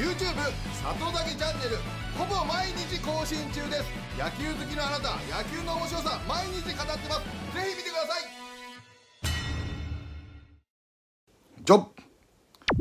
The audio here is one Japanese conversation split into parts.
YouTube 里崎チャンネルほぼ毎日更新中です野球好きのあなた野球の面白さ毎日語ってますぜひ見てくださいジョブ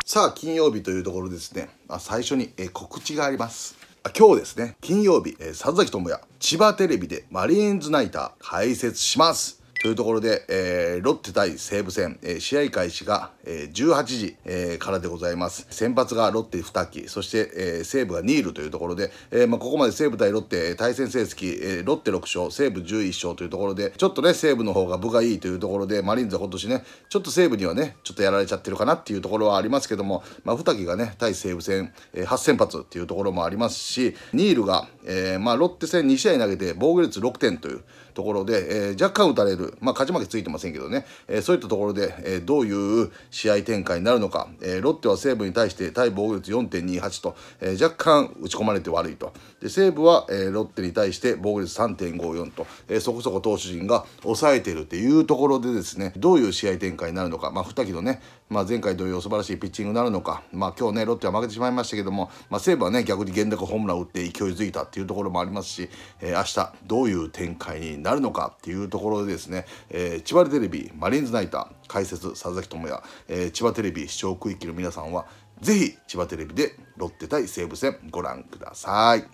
さあ金曜日というところですね、あ、最初に、え告知があります今日ですね金曜日、えー、里崎智也千葉テレビでマリーンズナイター解説しますというところで、えー、ロッテ対西武戦、えー、試合開始が、えー、18時、えー、からでございます。先発がロッテ2機、そして、えー、西武がニールというところで、えーまあ、ここまで西武対ロッテ、対戦成績、えー、ロッテ6勝、西武11勝というところで、ちょっとね、西武の方が部がいいというところで、マリーンズは今年ね、ちょっと西武にはね、ちょっとやられちゃってるかなっていうところはありますけども、まあ、2機がね、対西武戦、えー、8先発っていうところもありますし、ニールが、えーまあ、ロッテ戦2試合投げて防御率6点という、ところで、えー、若干打たれる、まあ、勝ち負けついてませんけどね、えー、そういったところで、えー、どういう試合展開になるのか、えロッテは西武に対して対防御率4.28と、え若干打ち込まれて悪いとで西武は、えロッテに対して防御率3.54と、えそこそこ投手陣が抑えてるっていうところでですねどういう試合展開になるのか、まあ、2木のね、まあ、前回同様素晴らしいピッチングになるのか、まあ、今日ねロッテは負けてしまいましたけども、まあ、西武はね逆に源田ホームランを打って勢いづいたっていうところもありますし、え明日どういう展開になるのかなるのかっていうところでですね、えー、千葉テレビマリーンズナイター解説佐々木智也、えー、千葉テレビ視聴区域の皆さんはぜひ千葉テレビでロッテ対西武戦ご覧ください。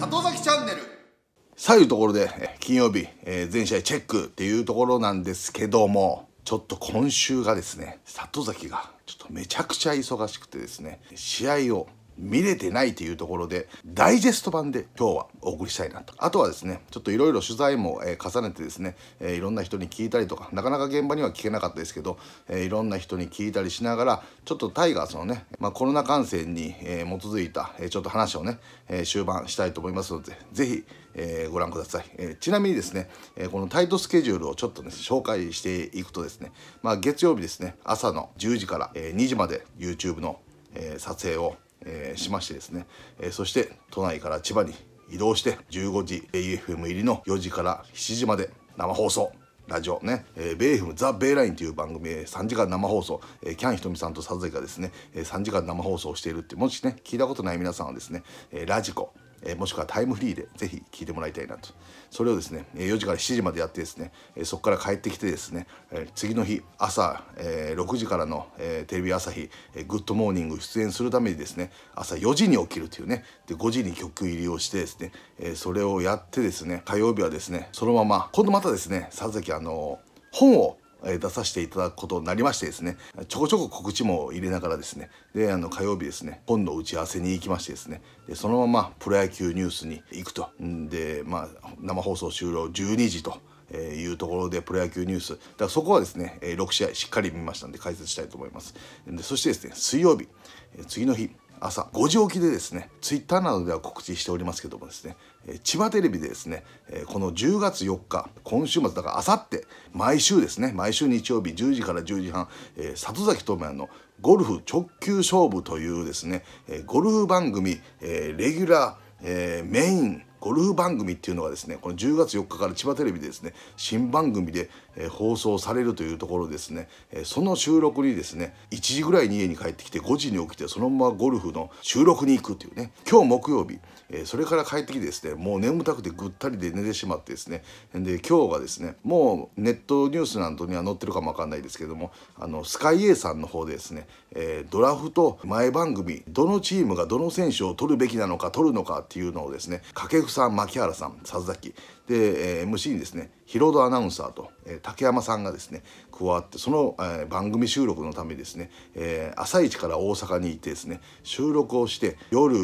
里崎チャンネル左あいうところで金曜日、えー、全試合チェックっていうところなんですけどもちょっと今週がですね里崎がちょっとめちゃくちゃ忙しくてですね試合を見れてないというところでダイジェスト版で今日はお送りしたいなとあとはですねちょっといろいろ取材も、え重ねてですねいろ、んな人に聞いたりとかなかなか現場には聞けなかったですけどいろ、んな人に聞いたりしながらちょっとタイガースのね、まあ、コロナ感染に、え基づいた、えちょっと話をね、え終盤したいと思いますので是非、えご覧ください、えちなみにですね、えこのタイトスケジュールをちょっとね紹介していくとですね、まあ、月曜日ですね朝の10時から、え2時まで YouTube の、え撮影をえー、しましてですね、えー、そして都内から千葉に移動して15時 AFM 入りの4時から7時まで生放送ラジオね、えー、ベイフムザ・ベイラインという番組で3時間生放送、えー、キャンひとみさんとサザエがですね、えー、3時間生放送しているってもしね聞いたことない皆さんはですね、えー、ラジコえもしくはタイムフリーでぜひ聞いてもらいたいなとそれをですね4時から7時までやってですねえそこから帰ってきてですねえ次の日朝え6時からのえテレビ朝日「えグッドモーニング」出演するためにですね朝4時に起きるというねで5時に曲入りをしてですねえそれをやってですね火曜日はですねそのまま今度またですね佐々木あの本をえ出させていただくことになりましてですねちょこちょこ告知も入れながらですねであの火曜日ですね本の打ち合わせに行きましてですねでそのままプロ野球ニュースに行くとでまあ生放送終了12時と。えー、いうところでプロ野球ニュースだからそこはですね、え6試合しっかり見ましたんで解説したいと思いますでそしてですね水曜日、え次の日朝5時起きでですねツイッターなどでは告知しておりますけどもですね千葉テレビでですねこの10月4日今週末だからあさって毎週ですね毎週日曜日10時から10時半里崎智也のゴルフ直球勝負というですねゴルフ番組レギュラーメインゴルフ番組っていうのがですねこの10月4日から千葉テレビでですね新番組でえ放送されるというところですね、えその収録にですね1時ぐらいに家に帰ってきて5時に起きてそのままゴルフの収録に行くというね今日木曜日、えそれから帰ってきてですねもう眠たくてぐったりで寝てしまってですねで今日はですねもうネットニュースなんには載ってるかもわかんないですけどもあのスカイ A さんの方でですね、えドラフト前番組どのチームがどの選手を取るべきなのか取るのかっていうのをですね掛布さん牧原さん佐々木で、え MC にですねヒロドアナウンサーと、え竹山さんがですね加わってその、え番組収録のためですね、え朝一から大阪に行ってですね収録をして夜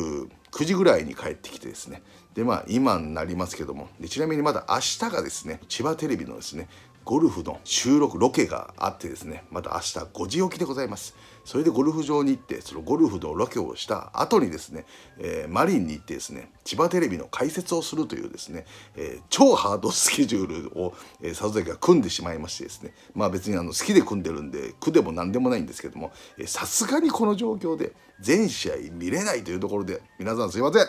9時ぐらいに帰ってきてですねでまあ今になりますけどもでちなみにまだ明日がですね千葉テレビのですねゴルフの収録ロケがあってですねまた明日5時起きでございますそれでゴルフ場に行ってそのゴルフのロケをした後にですね、えー、マリンに行ってですね千葉テレビの解説をするというですね、えー、超ハードスケジュールを、えー、里崎が組んでしまいましてですねまあ別にあの好きで組んでるんで苦でも何でもないんですけどもさすがにこの状況で全試合見れないというところで皆さんすいません、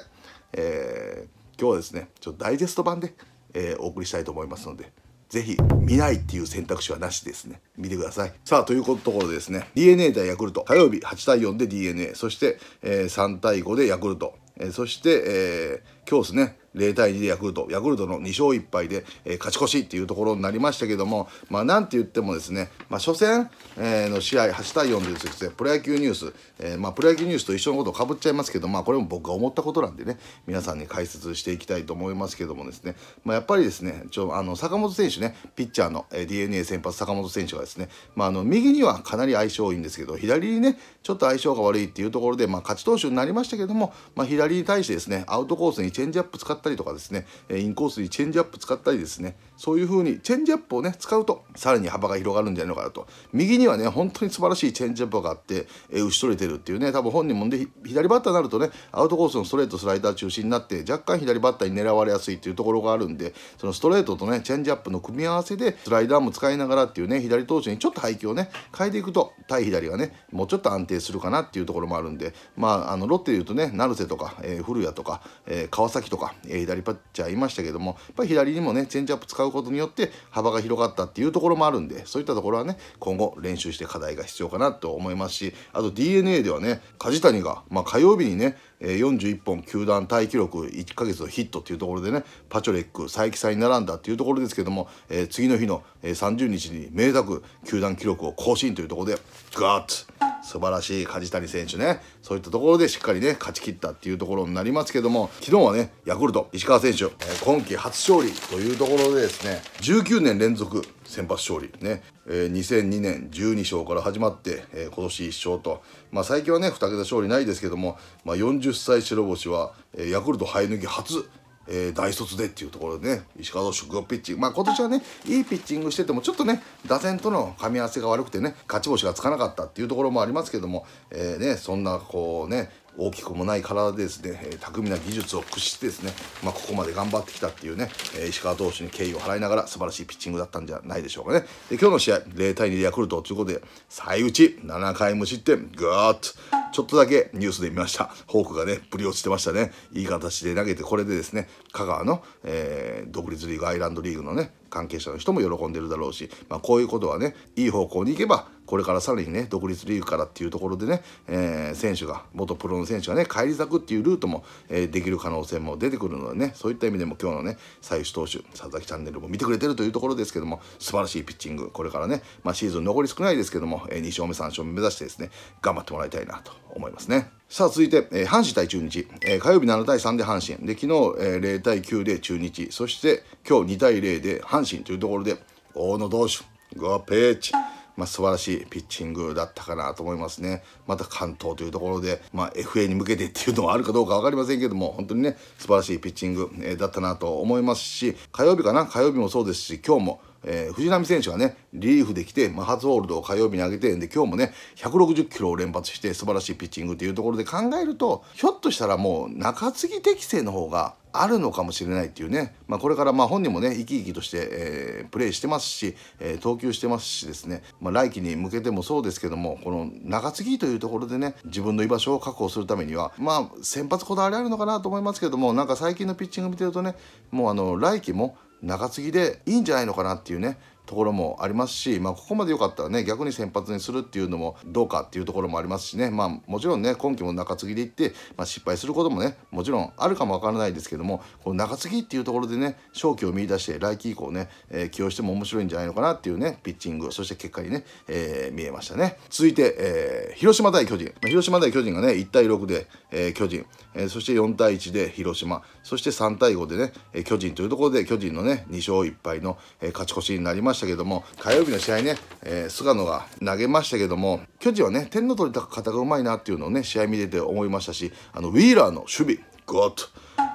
えー、今日はですねちょっとダイジェスト版で、えー、お送りしたいと思いますので。ぜひ見ないっていう選択肢はなしですね。見てください。さあ、ということころでですね、DNA 対ヤクルト、火曜日8対4で DNA、そして、えー、3対5でヤクルト、えー、そして、えー、今日ですね、0対2でヤクルトヤクルトの2勝1敗で、えー、勝ち越しっていうところになりましたけどもまあなんて言ってもですね、まあ、初戦、えー、の試合8対4というですねプロ野球ニュース、えー、まあプロ野球ニュースと一緒のことをかぶっちゃいますけどまあこれも僕が思ったことなんでね皆さんに解説していきたいと思いますけどもですね、まあ、やっぱりですねちょあの坂本選手ねピッチャーの、えー、d n a 先発坂本選手がですね、まあ、あの右にはかなり相性いいんですけど左にねちょっと相性が悪いっていうところで、まあ、勝ち投手になりましたけども、まあ、左に対してですねアウトコースにチェンジアップ使ったったりとかですねインコースにチェンジアップ使ったりですねそういう風にチェンジアップをね使うとさらに幅が広がるんじゃないのかなと右にはね本当に素晴らしいチェンジアップがあって、え打ち取れてるっていうね多分本人もで左バッターになるとねアウトコースのストレートスライダー中心になって若干左バッターに狙われやすいっていうところがあるんでそのストレートとねチェンジアップの組み合わせでスライダーも使いながらっていうね左投手にちょっと配球をね変えていくと対左がねもうちょっと安定するかなっていうところもあるんでまああのロッテでいうとね成瀬とか、えー、古谷とか、えー、川崎とか、ええ左パッチャーいましたけどもやっぱり左にもねチェンジアップ使うことによって幅が広がったっていうところもあるんでそういったところはね今後練習して課題が必要かなと思いますしあと d n a ではね梶谷が、まあ、火曜日にね41本球団タイ記録1ヶ月のヒットっていうところでねパチョレック佐伯さんに並んだっていうところですけども、えー、次の日の30日に明太球団記録を更新というところでガッツ素晴らしい梶谷選手ね、そういったところでしっかりね、勝ち切ったっていうところになりますけども、昨日はね、ヤクルト、石川選手、えー、今季初勝利というところでですね、19年連続先発勝利ね、えー、2002年12勝から始まって、えー、今年1勝と、まあ、最近はね2桁勝利ないですけども、まあ、40歳白星は、えー、ヤクルト生え抜き初えー、大卒でっていうところでね、石川投手、グピッチング。まあ今年はね、いいピッチングしてても、ちょっとね、打線との噛み合わせが悪くてね、勝ち星がつかなかったっていうところもありますけども、えー、ね、そんなこうね、大きくもない体でですね、えー、巧みな技術を駆使してですね、まあ、ここまで頑張ってきたっていうね、えー、石川投手に敬意を払いながら素晴らしいピッチングだったんじゃないでしょうかね。で今日の試合0対2でヤクルトということで最打ち7回無失点ぐーっとちょっとだけニュースで見ましたフォークがねぶり落ちてましたねいい形で投げてこれでですね香川の、えー、独立リーグアイランドリーグのね関係者の人も喜んでるだろうし、まあ、こういうことはねいい方向に行けばこれからさらにね独立リーグからっていうところでね、えー、選手が元プロの選手がね返り咲くっていうルートも、えー、できる可能性も出てくるのでねそういった意味でも今日のね最終投手佐々木チャンネルも見てくれてるというところですけども素晴らしいピッチングこれからね、まあ、シーズン残り少ないですけども、えー、2勝目3勝目目指してですね頑張ってもらいたいなと思いますね。さあ続いて、えー、阪神対中日、えー、火曜日7対3で阪神で昨日、えー、0対9で中日そして今日2対0で阪神というところで大野投手5ペーチ、まあ、素晴らしいピッチングだったかなと思いますねまた関東というところで、まあ、FA に向けてっていうのはあるかどうか分かりませんけども本当にね素晴らしいピッチング、えー、だったなと思いますし火曜日かな火曜日もそうですし今日もえー、藤波選手がね、リリーフできて、まあ、初ホールドを火曜日に上げて、で、今日もね、160キロを連発して、素晴らしいピッチングというところで考えると、ひょっとしたらもう中継ぎ適性の方があるのかもしれないっていうね、まあ、これからまあ本人もね生き生きとして、えー、プレーしてますし、えー、投球してますしですね、まあ、来季に向けてもそうですけどもこの中継ぎというところでね自分の居場所を確保するためにはまあ先発こだわりあるのかなと思いますけどもなんか最近のピッチング見てるとねもうあの来季も中継ぎでいいんじゃないのかなっていうねところもありますし、まあ、ここまで良かったらね逆に先発にするっていうのもどうかっていうところもありますしね、まあ、もちろんね今季も中継ぎでいって、まあ、失敗することもねもちろんあるかもわからないですけどもこの中継ぎっていうところでね勝機を見出して来季以降ね、えー、起用しても面白いんじゃないのかなっていうねピッチングそして結果にね、えー、見えましたね続いて、えー、広島対巨人広島対巨人がね1対6で、えー、巨人、えー、そして4対1で広島そして3対5でね巨人というところで巨人のね2勝1敗の、えー、勝ち越しになりましたしたけども、火曜日の試合ね、えー、菅野が投げましたけども、巨人はね、点の取り方がうまいなっていうのをね、試合見てて思いましたし、あの、ウィーラーの守備、ゴッと。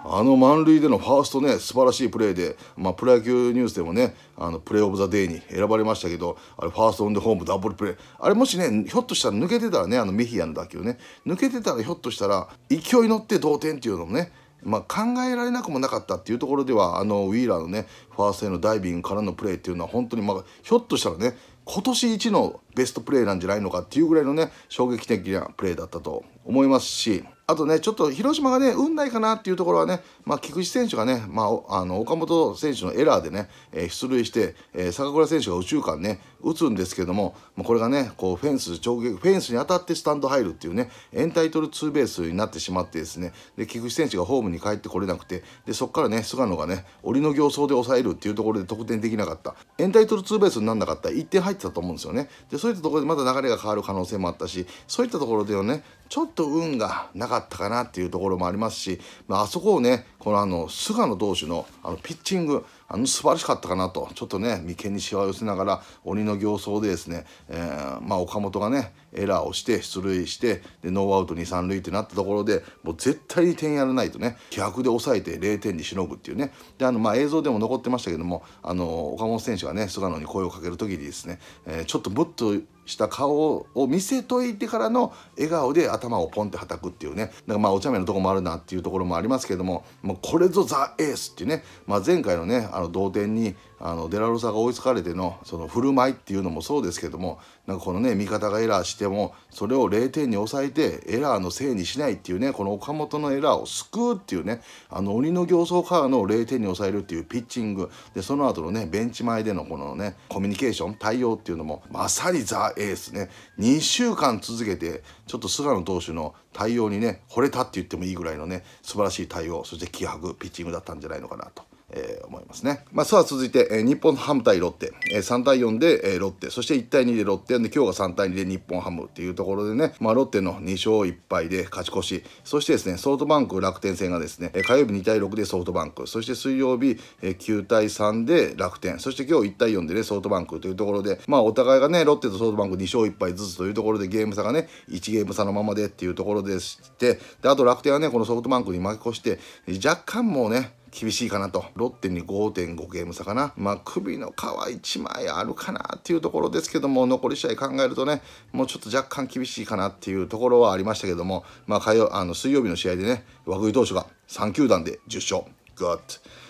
あの満塁でのファーストね、素晴らしいプレーで、まあ、プロ野球ニュースでもね、あのプレーオブザデーに選ばれましたけど、あれ、ファーストオンデホームダブルプレー。あれ、もしね、ひょっとしたら抜けてたらね、あのメヒアの打球ね、抜けてたらひょっとしたら、勢い乗って同点っていうのもね、まあ、考えられなくもなかったっていうところではあのウィーラーのねファーストへのダイビングからのプレーっていうのは本当に、まあ、ひょっとしたらね今年一のベストプレーなんじゃないのかっていうぐらいのね衝撃的なプレーだったと思いますしあとねちょっと広島がね運ないかなっていうところはね、まあ、菊池選手がね、まあ、あの岡本選手のエラーでね、えー、出塁して、えー、坂倉選手が右中間ね打つんですけども、まあ、これがねこうフェンス直撃フェンスに当たってスタンド入るっていうねエンタイトルツーベースになってしまってですねで菊池選手がホームに帰ってこれなくてでそこからね菅野がね檻の形相で抑えるっていうところで得点できなかったエンタイトルツーベースにならなかった1点入ってたと思うんですよねでそういったところでまた流れが変わる可能性もあったしそういったところではねちょっっと運がなかったかなっていうところもありますし、まあ、そこをねこのあの菅野投手のあのピッチングあの素晴らしかったかなとちょっとね眉間にしわ寄せながら鬼の形相でですね、えー、まあ、岡本がねエラーをして出塁してでノーアウト2、3塁ってなったところでもう絶対に点やらないとね逆で抑えて0点にしのぐっていうねであの、まあ、映像でも残ってましたけどもあの岡本選手がね菅野に声をかける時にですね、えー、ちょっともとした顔を見せといてからの笑顔で頭をポンってはたくっていうねだかまあお茶目のとこもあるなっていうところもありますけれどももうこれぞザ・エースっていうね、まあ、前回のねあの同点にあのデラロサが追いつかれてのその振る舞いっていうのもそうですけどもなんかこのね味方がエラーしてもそれを0点に抑えてエラーのせいにしないっていうねこの岡本のエラーを救うっていうねあの鬼の形相からの0点に抑えるっていうピッチングでその後のねベンチ前でのこのねコミュニケーション対応っていうのもまさにザ・エースね2週間続けてちょっと菅野投手の対応にね惚れたって言ってもいいぐらいのね素晴らしい対応そして気迫ピッチングだったんじゃないのかなと。えー、思いますね。まあ、さあ続いて、えー、日本ハム対ロッテ、えー、3対4で、えー、ロッテ、そして1対2でロッテで、今日が3対2で日本ハムっていうところでね、まあ、ロッテの2勝1敗で勝ち越し、そしてですね、ソフトバンク楽天戦がですね、火曜日2対6でソフトバンク、そして水曜日、えー、9対3で楽天、そして今日1対4でね、ソフトバンクというところで、まあ、お互いがね、ロッテとソフトバンク2勝1敗ずつというところで、ゲーム差がね、1ゲーム差のままでっていうところでして、であと楽天はね、このソフトバンクに負け越して、若干もうね、厳しいかなと。ロッテに5.5ゲーム差かな。まあ、首の皮1枚あるかなっていうところですけども、残り試合考えるとね、もうちょっと若干厳しいかなっていうところはありましたけども、まあ、火曜、あの、水曜日の試合でね、和久井投手が3球団で10勝。God、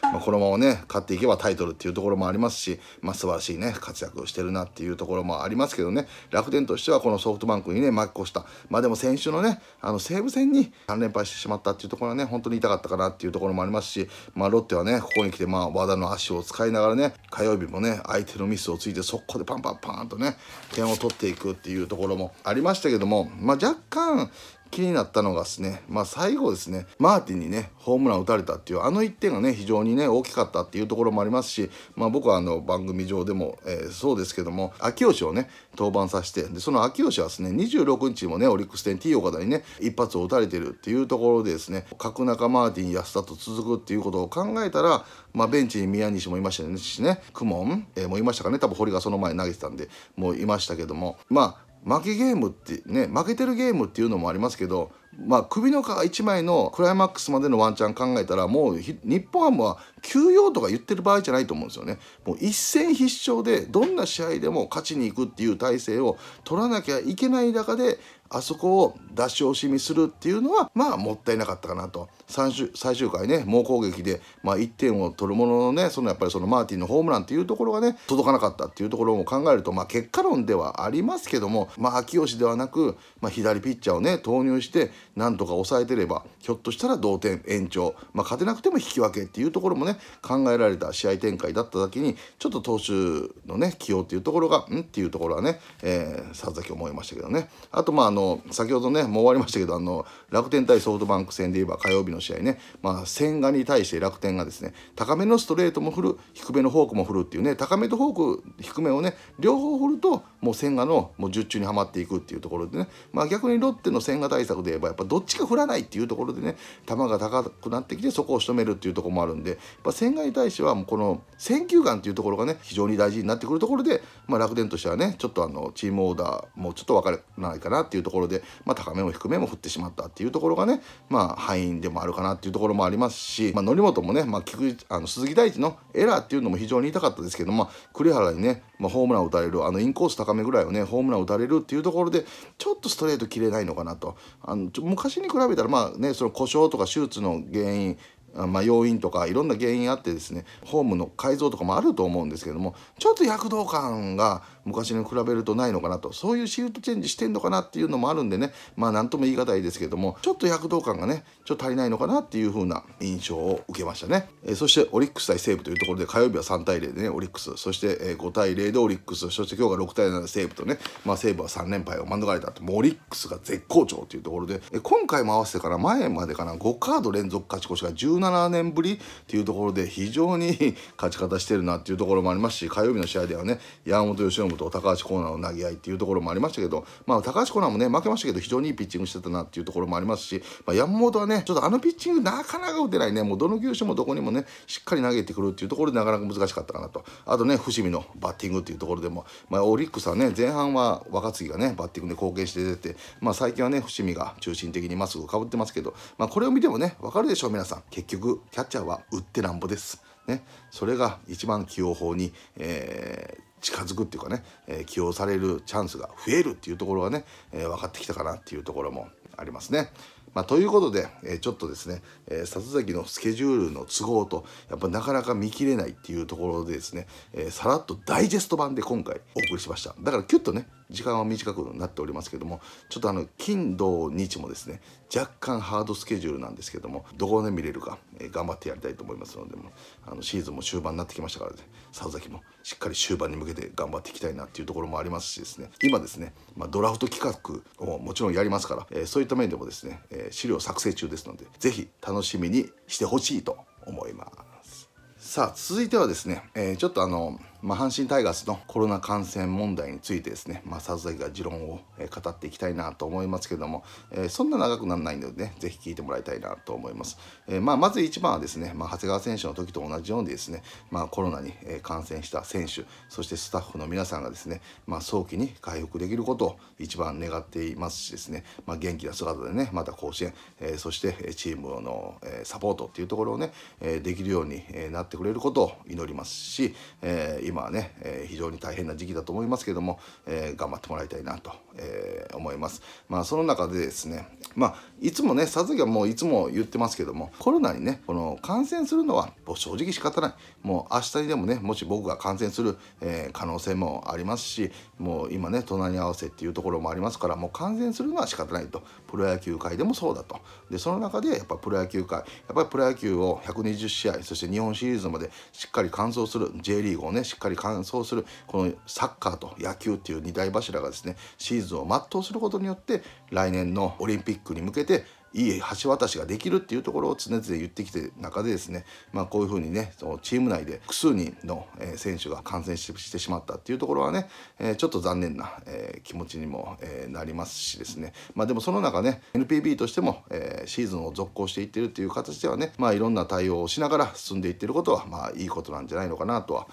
まあ、このままね勝っていけばタイトルっていうところもありますし、まあ、素晴らしいね活躍をしてるなっていうところもありますけどね楽天としてはこのソフトバンクにね負け越したまあでも先週のねあの西武戦に3連敗してしまったっていうところはね本当に痛かったかなっていうところもありますし、まあ、ロッテはねここに来てまあ和田の足を使いながらね火曜日もね相手のミスをついて速攻でパンパンパンとね点を取っていくっていうところもありましたけども、まあ、若干気になったのがですね、まあ、最後ですねマーティンにねホームラン打たれたっていうあの1点がね非常にね大きかったっていうところもありますし、まあ、僕はあの番組上でも、えー、そうですけども秋吉をね登板させてでその秋吉はですね26日もねオリックス戦 T 岡田にね一発を打たれてるっていうところでですね角中マーティン安田と続くっていうことを考えたら、まあ、ベンチに宮西もいましたしね久文、えー、もいましたかね多分堀がその前に投げてたんでもういましたけどもまあ負けゲームってね負けてるゲームっていうのもありますけどまあ、首の皮1枚のクライマックスまでのワンチャン考えたらもう日本ハムは休養とか言ってる場合じゃないと思うんですよね。もう一戦必勝でどんな試合でも勝ちに行くっていう体制を取らなきゃいけない中であそこを出し惜しみするっていうのはまあもったいなかったかなと。最終回ね猛攻撃で、まあ、1点を取るもののねそのやっぱりそのマーティンのホームランっていうところがね届かなかったっていうところも考えると、まあ、結果論ではありますけども、まあ、秋吉ではなく、まあ、左ピッチャーをね投入してなんとか抑えてればひょっとしたら同点延長、まあ、勝てなくても引き分けっていうところもね考えられた試合展開だっただけにちょっと投手のね起用っていうところがんっていうところはね、えー、佐々木思いましたけどねあとまああの先ほどねもう終わりましたけどあの楽天対ソフトバンク戦で言えば火曜日の試合ね、まあ、千賀に対して楽天がですね高めのストレートも振る低めのフォークも振るっていうね高めとフォーク低めをね両方振るともう千賀のもう十中にはまっていくっていうところでね、まあ、逆にロッテの千賀対策で言えばやっぱどっちか振らないっていうところでね球が高くなってきてそこを仕留めるっていうところもあるんでやっぱ千賀に対してはもうこの選球眼っていうところがね非常に大事になってくるところで、まあ、楽天としてはねちょっとあのチームオーダーもうちょっと分からないかなっていうところで、まあ、高めも低めも振ってしまったっていうところがねまあ敗因でもあるるかなっていうところもありますし、まあ、則本もね、まあ、菊あの鈴木大地のエラーっていうのも非常に痛かったですけど、まあ、栗原にね、まあ、ホームランを打たれるあのインコース高めぐらいをねホームランを打たれるっていうところでちょっとストレート切れないのかなとあの昔に比べたらまあねその故障とか手術の原因まあ、要因とかいろんな原因あってですねホームの改造とかもあると思うんですけどもちょっと躍動感が昔に比べるとないのかなとそういうシフトチェンジしてんのかなっていうのもあるんでねまあ何とも言い難いですけどもちょっと躍動感がねちょっと足りないのかなっていう風な印象を受けましたね、えー、そしてオリックス対西武というところで火曜日は3対0でねオリックスそして、え5対0でオリックスそして今日が6対7で西武とね、まあ、西武は3連敗を免れたともうオリックスが絶好調というところで、え今回も合わせてから前までかな5カード連続勝ち越しが17 17年ぶりっていうところで非常に 勝ち方してるなっていうところもありますし火曜日の試合ではね山本由伸と高橋コーナーの投げ合いっていうところもありましたけど、まあ、高橋コーナーもね負けましたけど非常にいいピッチングしてたなっていうところもありますし、まあ、山本はねちょっとあのピッチングなかなか打てないねもうどの球種もどこにもねしっかり投げてくるっていうところでなかなか難しかったかなとあとね伏見のバッティングっていうところでも、まあ、オリックスはね前半は若槻がねバッティングで貢献して出て、まあ、最近はね伏見が中心的にまっすぐかぶってますけど、まあ、これを見てもね分かるでしょう皆さん結局局キャッチャーは打ってなんぼです。ね、それが一番起用法に、えー、近づくっていうかね、え起用されるチャンスが増えるっていうところはね、えー、分かってきたかなっていうところもありますね。まあ、ということで、えー、ちょっとですね、えー、里崎のスケジュールの都合とやっぱなかなか見切れないっていうところでですね、えさらっとダイジェスト版で今回お送りしましただからキュッとね時間は短くなっておりますけどもちょっとあの金土日もですね若干ハードスケジュールなんですけどもどこで見れるか、え頑張ってやりたいと思いますのでもあのシーズンも終盤になってきましたからね佐々木もしっかり終盤に向けて頑張っていきたいなっていうところもありますしですね今ですね、まあ、ドラフト企画をもちろんやりますから、えそういった面でもですね、え資料作成中ですので是非楽しみにしてほしいと思います。さあ続いてはですね、えー、ちょっとあのまあ、阪神タイガースのコロナ感染問題についてですね、まあ、さが持論を語っていきたいなと思いますけども、えー、そんな長くならないのでね、ぜひ聞いてもらいたいなと思います。えー、まあ、まず一番はですね、まあ、長谷川選手の時と同じようにですね、まあ、コロナに感染した選手、そしてスタッフの皆さんがですね、まあ、早期に回復できることを一番願っていますしですね、まあ、元気な姿でね、また甲子園、えー、そしてチームのサポートっていうところをね、できるようになってくれることを祈りますし、えー今はね、えー、非常に大変な時期だと思いますけども、えー、頑張ってもらいたいなと、えー、思います。まあその中でですね、まあいつもね、さずきはもういつも言ってますけども、コロナにね、この感染するのはもう正直仕方ない。もう明日にでもね、もし僕が感染する、え可能性もありますし、もう今ね、隣り合わせっていうところもありますから、もう感染するのは仕方ないと。プロ野球界でもそうだと。で、その中でやっぱプロ野球界、やっぱりプロ野球を120試合、そして日本シリーズまでしっかり完走する J リーグをね、しっかりかり完走するこのサッカーと野球っていう2大柱がですねシーズンを全うすることによって来年のオリンピックに向けていい橋渡しができるっていうところを常々言ってきて中でですね、まあ、こういうふうにねそのチーム内で複数人の選手が感染してしまったっていうところはねちょっと残念な気持ちにもなりますしですね、まあ、でもその中ね NPB としてもシーズンを続行していってるっていう形ではね、まあ、いろんな対応をしながら進んでいってることはまあいいことなんじゃないのかなとは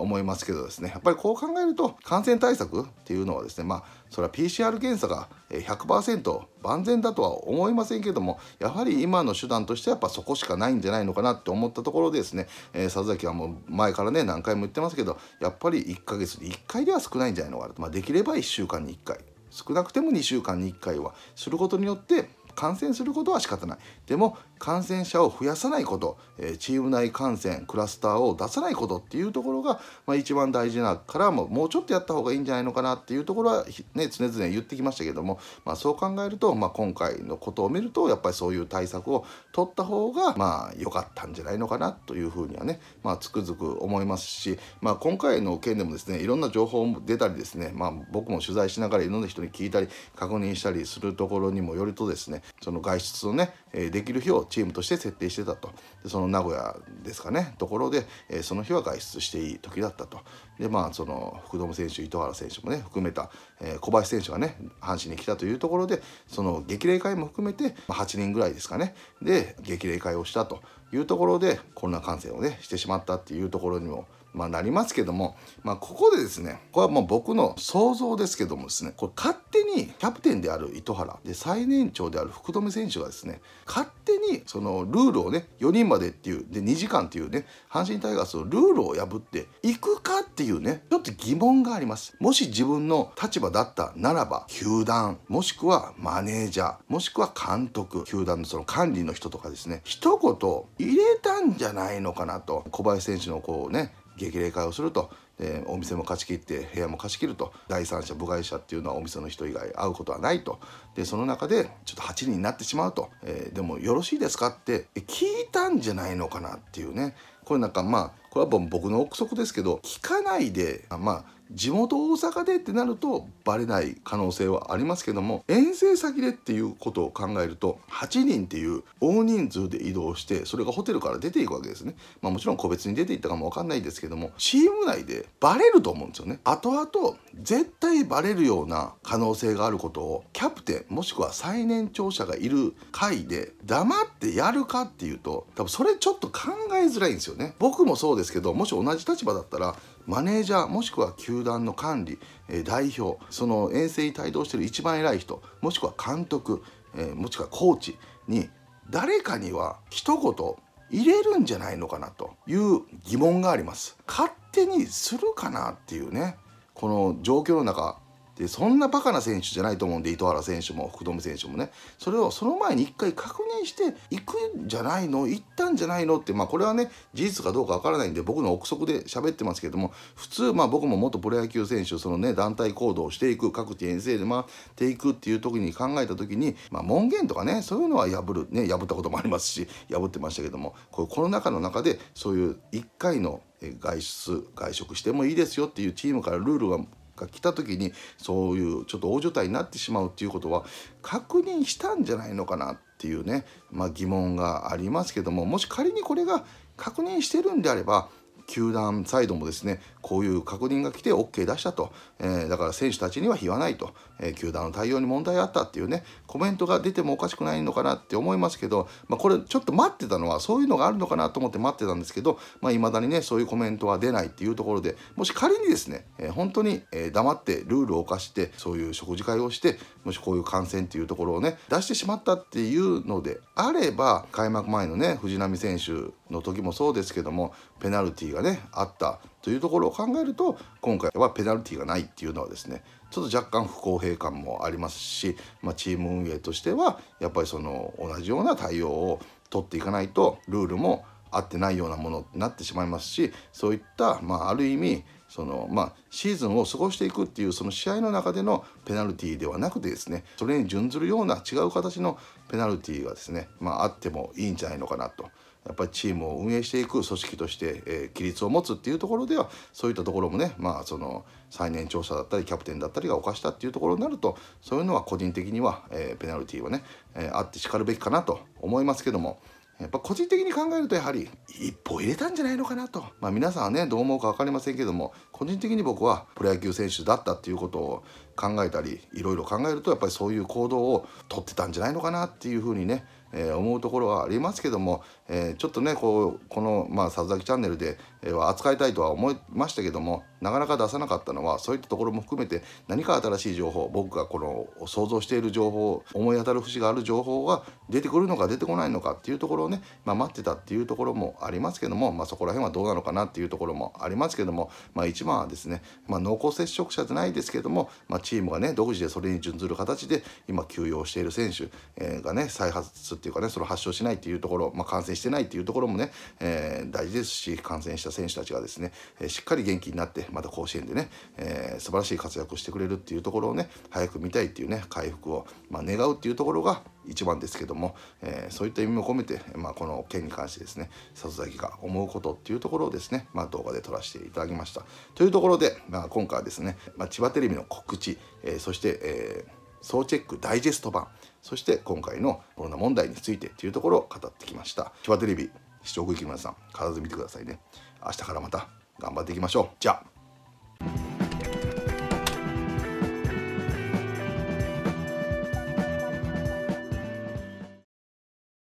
思いますけどですねやっぱりこう考えると感染対策っていうのはですねまあそれは PCR 検査が100%万全だとは思いませんけどもやはり今の手段としてはやっぱそこしかないんじゃないのかなって思ったところですね、えー、佐々木はもう前からね何回も言ってますけどやっぱり1ヶ月に1回では少ないんじゃないのかなと、まあ、できれば1週間に1回少なくても2週間に1回はすることによって感染することは仕方ないでも感染者を増やさないこと、えチーム内感染クラスターを出さないことっていうところが、まあ、一番大事なからももうちょっとやった方がいいんじゃないのかなっていうところは、ね、常々言ってきましたけども、まあ、そう考えると、まあ、今回のことを見るとやっぱりそういう対策を取った方がまあ良かったんじゃないのかなというふうにはね、まあ、つくづく思いますし、まあ、今回の件でもですねいろんな情報も出たりですね、まあ、僕も取材しながらいろんな人に聞いたり確認したりするところにもよるとですねその外出をねできる日をチームとして設定してたとでその名古屋ですかねところでその日は外出していい時だったとでまあその福留選手糸原選手もね含めた小林選手がね阪神に来たというところでその激励会も含めて8人ぐらいですかねで激励会をしたというところでこんな感染をねしてしまったっていうところにもまあ、なりますけども、まあ、ここでですねこれはもう僕の想像ですけどもですねこれ勝手にキャプテンである糸原で最年長である福留選手がですね勝手にそのルールをね4人までっていうで2時間っていうね阪神タイガースのルールを破っていくかっていうねちょっと疑問がありますもし自分の立場だったならば球団もしくはマネージャーもしくは監督球団のその管理の人とかですね一言入れたんじゃないのかなと小林選手のこうね激励会をすると、えお店も貸し切って部屋も貸し切ると第三者部外者っていうのはお店の人以外会うことはないとでその中でちょっと8人になってしまうと、えー、でもよろしいですかって聞いたんじゃないのかなっていうねこれなんかまあこれは僕の憶測ですけど聞かないでまあ地元大阪でってなるとバレない可能性はありますけども遠征先でっていうことを考えると8人っていう大人数で移動してそれがホテルから出ていくわけですね、まあ、もちろん個別に出ていったかも分かんないですけどもチーム内でバレると思うんですよね後々絶対バレるような可能性があることをキャプテンもしくは最年長者がいる会で黙ってやるかっていうと多分それちょっと考えづらいんですよね僕もそうですけどもし同じ立場だったらマネージャーもしくは球団の管理、え代表その遠征に帯同している一番偉い人もしくは監督、えもしくはコーチに誰かには一言入れるんじゃないのかなという疑問があります勝手にするかなっていうねこの状況の中でそんなバカな選手じゃないと思うんで糸原選手も福留選手もねそれをその前に一回確認していくんじゃないの行ったんじゃないのってまあこれはね事実かどうかわからないんで僕の憶測で喋ってますけども普通まあ僕も元プロ野球選手そのね団体行動をしていく各地遠征で回っていくっていう時に考えた時に、まあ、門限とかねそういうのは破るね破ったこともありますし破ってましたけどもこうコロナ禍の中でそういう1回の外出外食してもいいですよっていうチームからルールがが来た時にそういうちょっと大所帯になってしまうっていうことは確認したんじゃないのかなっていうね、まあ、疑問がありますけどももし仮にこれが確認してるんであれば球団サイドもですねこういう確認が来て OK 出したと、えー、だから選手たちには言わないと、えー、球団の対応に問題があったっていうねコメントが出てもおかしくないのかなって思いますけど、まあ、これちょっと待ってたのはそういうのがあるのかなと思って待ってたんですけどいまあ、未だにねそういうコメントは出ないっていうところでもし仮にですね、えー、本当に、え黙ってルールを犯してそういう食事会をしてもしこういう感染っていうところをね出してしまったっていうのであれば開幕前のね藤波選手の時もそうですけどもペナルティがねあったというところを考えると今回はペナルティがないっていうのはですねちょっと若干不公平感もありますし、まあ、チーム運営としてはやっぱりその同じような対応を取っていかないとルールも合ってないようなものになってしまいますしそういった、まあ、ある意味そのまあ、シーズンを過ごしていくっていうその試合の中でのペナルティではなくてですねそれに準ずるような違う形のペナルティがですね、まあ、あってもいいんじゃないのかなとやっぱりチームを運営していく組織として、えー、規律を持つっていうところではそういったところもね、まあ、その最年長者だったりキャプテンだったりが犯したっていうところになるとそういうのは個人的には、えー、ペナルティーはね、えー、あってしかるべきかなと思いますけども。やっぱ個人的に考えるとやはり一歩入れたんじゃないのかなと、まあ、皆さんはねどう思うか分かりませんけども個人的に僕はプロ野球選手だったっていうことを考えたりいろいろ考えるとやっぱりそういう行動をとってたんじゃないのかなっていうふうにねえー、思うところはありますけども、えー、ちょっとねこうこの、まあ、里崎チャンネルでは扱いたいとは思いましたけどもなかなか出さなかったのはそういったところも含めて何か新しい情報僕がこの想像している情報思い当たる節がある情報が出てくるのか出てこないのかっていうところをね、まあ、待ってたっていうところもありますけども、まあ、そこら辺はどうなのかなっていうところもありますけども、まあ、一番はですね、まあ、濃厚接触者じゃないですけども、まあ、チームがね独自でそれに準ずる形で今休養している選手がね再発っていうかねその発症しないっていうところ、まあ、感染してないっていうところもね、えー、大事ですし感染したし選手たちがですね、えしっかり元気になってまた甲子園でね、えー、素晴らしい活躍をしてくれるっていうところをね早く見たいっていうね回復を、まあ、願うっていうところが一番ですけども、えー、そういった意味も込めて、まあ、この件に関してですね里崎が思うことっていうところをですね、まあ、動画で撮らせていただきましたというところで、まあ、今回はですね、まあ、千葉テレビの告知、えー、そして、えー、総チェックダイジェスト版そして今回のコロナ問題についてというところを語ってきました千葉テレビ視聴区域皆さん必ず見てくださいね明日からまた頑張っていきましょうじゃあ